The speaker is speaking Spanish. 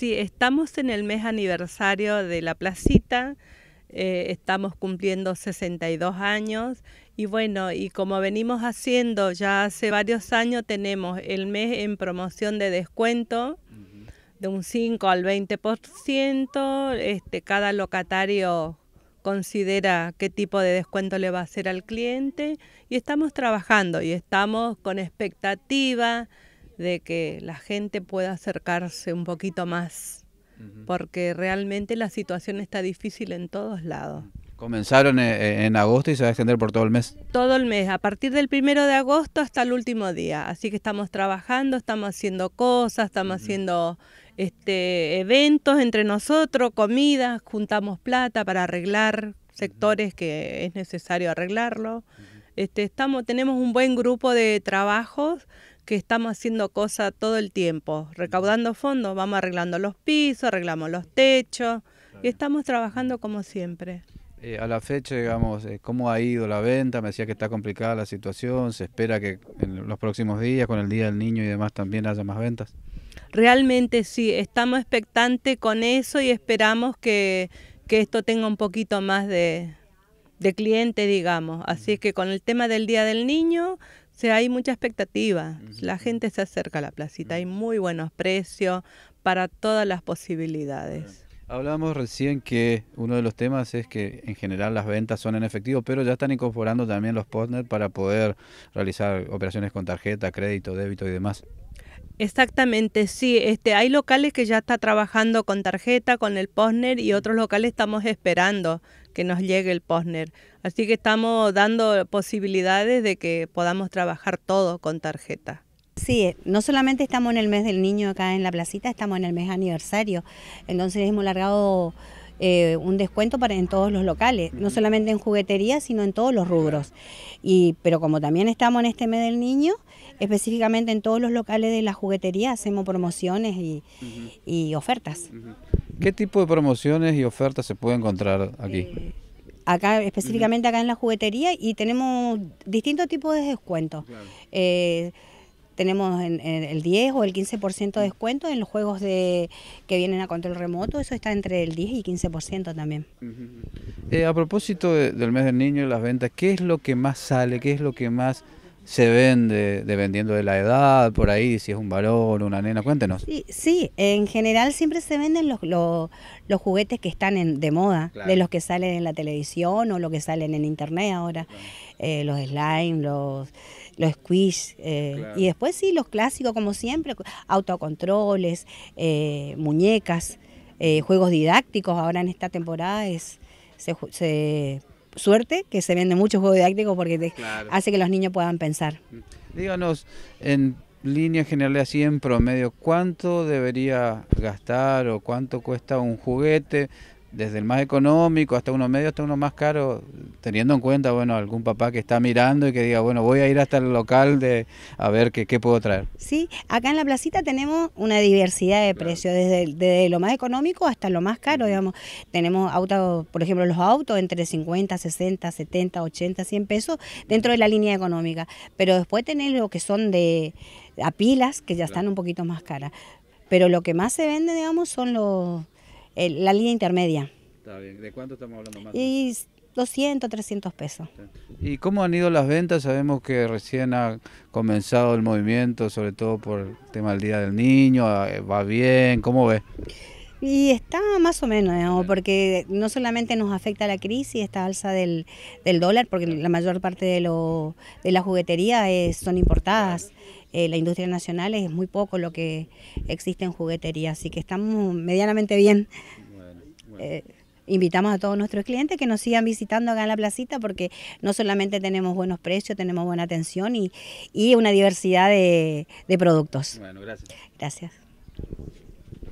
Sí, estamos en el mes aniversario de la placita, eh, estamos cumpliendo 62 años y bueno, y como venimos haciendo ya hace varios años, tenemos el mes en promoción de descuento de un 5 al 20%, este, cada locatario considera qué tipo de descuento le va a hacer al cliente y estamos trabajando y estamos con expectativa de que la gente pueda acercarse un poquito más, porque realmente la situación está difícil en todos lados. Comenzaron eh, eh, en, agosto y se va a extender por todo el mes. Todo el mes, a partir del primero de agosto hasta el último día. Así que estamos trabajando, estamos haciendo cosas, estamos haciendo este, eventos entre nosotros, comidas, juntamos plata para arreglar sectores que es necesario arreglarlo. este, estamos, tenemos un buen grupo de trabajos que estamos haciendo cosas todo el tiempo, recaudando fondos, vamos arreglando los pisos, arreglamos los techos y estamos trabajando como siempre. Eh, a la fecha, digamos, eh, ¿cómo ha ido la venta? Me decía que está complicada la situación, se espera que en los próximos días, con el Día del Niño y demás, también haya más ventas. Realmente sí, estamos expectantes con eso y esperamos que, que esto tenga un poquito más de, de cliente, digamos. Así que con el tema del Día del Niño, sea, hay mucha expectativa. La gente se acerca a la placita. Hay muy buenos precios para todas las posibilidades. Hablábamos recién que uno de los temas es que en general las ventas son en efectivo, pero ya están incorporando también los partners para poder realizar operaciones con tarjeta, crédito, débito y demás. Exactamente, sí. Este, hay locales que ya está trabajando con tarjeta, con el Posner y otros locales estamos esperando que nos llegue el Posner. Así que estamos dando posibilidades de que podamos trabajar todo con tarjeta. Sí, no solamente estamos en el mes del niño acá en la placita, estamos en el mes aniversario. Entonces hemos largado eh, un descuento para en todos los locales, no solamente en juguetería, sino en todos los rubros. Y, pero como también estamos en este mes del niño, específicamente en todos los locales de la juguetería hacemos promociones y, ofertas. ¿Qué tipo de promociones y ofertas se puede encontrar aquí? Eh, acá específicamente acá en la juguetería y tenemos distintos tipos de descuentos. Eh, tenemos en, el 10 o el 15% de mm. descuento en los juegos de que vienen a control remoto, eso está entre el 10 y 15% también. Eh, a propósito del mes del niño y las ventas, ¿qué es lo que más sale? ¿Qué es lo que más se vende, dependiendo de la edad, por ahí, si es un varón, o una nena, cuéntenos. Sí, sí en general siempre se venden los, los, juguetes que están de moda, de los que salen en la televisión o los que salen en internet ahora, eh, los slime, los, los squish, eh, y después sí, los clásicos como siempre, autocontroles, eh, muñecas, juegos didácticos, ahora en esta temporada es, se suerte que se vende mucho juego didáctico porque hace que los niños puedan pensar. Mm. Díganos, en línea general así en promedio, ¿cuánto debería gastar o cuánto cuesta un juguete desde el más económico hasta uno medio hasta uno más caro, teniendo en cuenta, bueno, algún papá que está mirando y que diga, bueno, voy a ir hasta el local de a ver qué, puedo traer. Sí, acá en la placita tenemos una diversidad de precios, desde, lo más económico hasta lo más caro, digamos. Tenemos autos, por ejemplo, los autos entre 50, 60, 70, 80, 100 pesos dentro de la línea económica, pero después tenés lo que son de a pilas, que ya están un poquito más caras. Pero lo que más se vende, digamos, son los la línea intermedia. Está bien. ¿De cuánto estamos hablando más? Y 200, 300 pesos. ¿Y cómo han ido las ventas? Sabemos que recién ha comenzado el movimiento, sobre todo por el tema del Día del Niño, ah, eh, va bien, ¿cómo ves? Y está más o menos, porque no solamente nos afecta la crisis, esta alza del, dólar, porque la mayor parte de, lo, de la juguetería son importadas. Eh, la industria nacional es muy poco lo que existe en juguetería, así que estamos medianamente bien. Eh, invitamos a todos nuestros clientes que nos sigan visitando acá en la placita porque no solamente tenemos buenos precios, tenemos buena atención y, y una diversidad de, de productos. Bueno, gracias. Gracias.